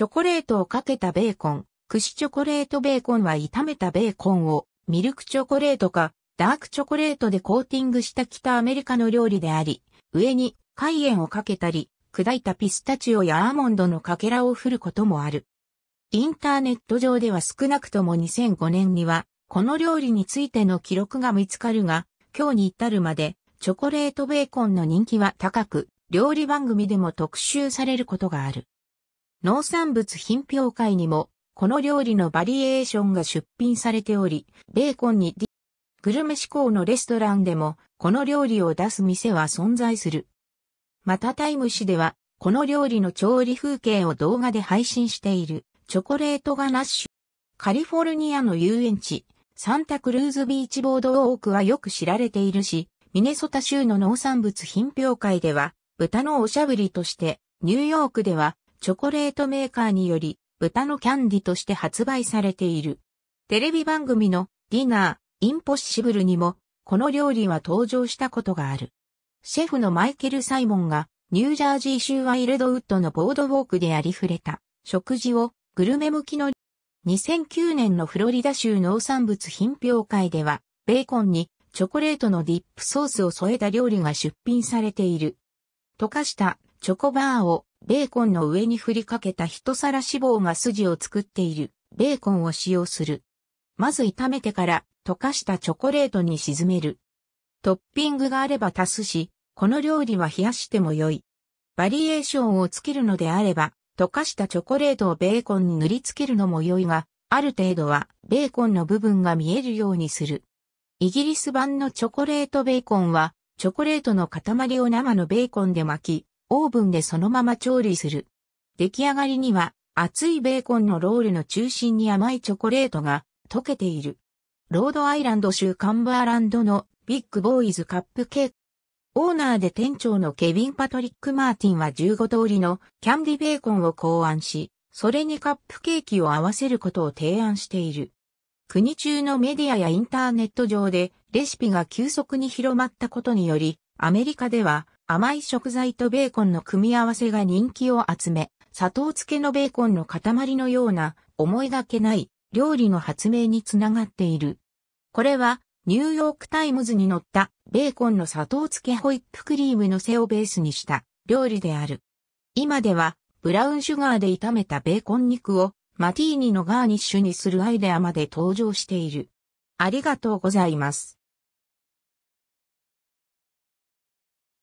チョコレートをかけたベーコン、串チョコレートベーコンは炒めたベーコンをミルクチョコレートかダークチョコレートでコーティングした北アメリカの料理であり、上にカイエンをかけたり、砕いたピスタチオやアーモンドのかけらを振ることもある。インターネット上では少なくとも2005年には、この料理についての記録が見つかるが、今日に至るまで、チョコレートベーコンの人気は高く、料理番組でも特集されることがある。農産物品評会にも、この料理のバリエーションが出品されており、ベーコンにグルメ志向のレストランでも、この料理を出す店は存在する。またタイム誌では、この料理の調理風景を動画で配信している、チョコレートガナッシュ。カリフォルニアの遊園地、サンタクルーズビーチボードウォークはよく知られているし、ミネソタ州の農産物品評会では、豚のおしゃぶりとして、ニューヨークでは、チョコレートメーカーにより、豚のキャンディとして発売されている。テレビ番組のディナー、インポッシブルにも、この料理は登場したことがある。シェフのマイケル・サイモンが、ニュージャージー州ワイルドウッドのボードウォークでありふれた、食事をグルメ向きの2009年のフロリダ州農産物品評会では、ベーコンにチョコレートのディップソースを添えた料理が出品されている。溶かしたチョコバーをベーコンの上に振りかけた一皿脂肪が筋を作っているベーコンを使用する。まず炒めてから溶かしたチョコレートに沈める。トッピングがあれば足すし、この料理は冷やしても良い。バリエーションをつけるのであれば、溶かしたチョコレートをベーコンに塗りつけるのも良いが、ある程度はベーコンの部分が見えるようにする。イギリス版のチョコレートベーコンは、チョコレートの塊を生のベーコンで巻き、オーブンでそのまま調理する。出来上がりには、熱いベーコンのロールの中心に甘いチョコレートが溶けている。ロードアイランド州カンバーランドのビッグボーイズカップケーキ。オーナーで店長のケビン・パトリック・マーティンは15通りのキャンディベーコンを考案し、それにカップケーキを合わせることを提案している。国中のメディアやインターネット上でレシピが急速に広まったことにより、アメリカでは甘い食材とベーコンの組み合わせが人気を集め、砂糖漬けのベーコンの塊のような思いがけない料理の発明につながっている。これはニューヨークタイムズに載ったベーコンの砂糖漬けホイップクリームの背をベースにした料理である。今ではブラウンシュガーで炒めたベーコン肉をマティーニのガーニッシュにするアイデアまで登場している。ありがとうございます。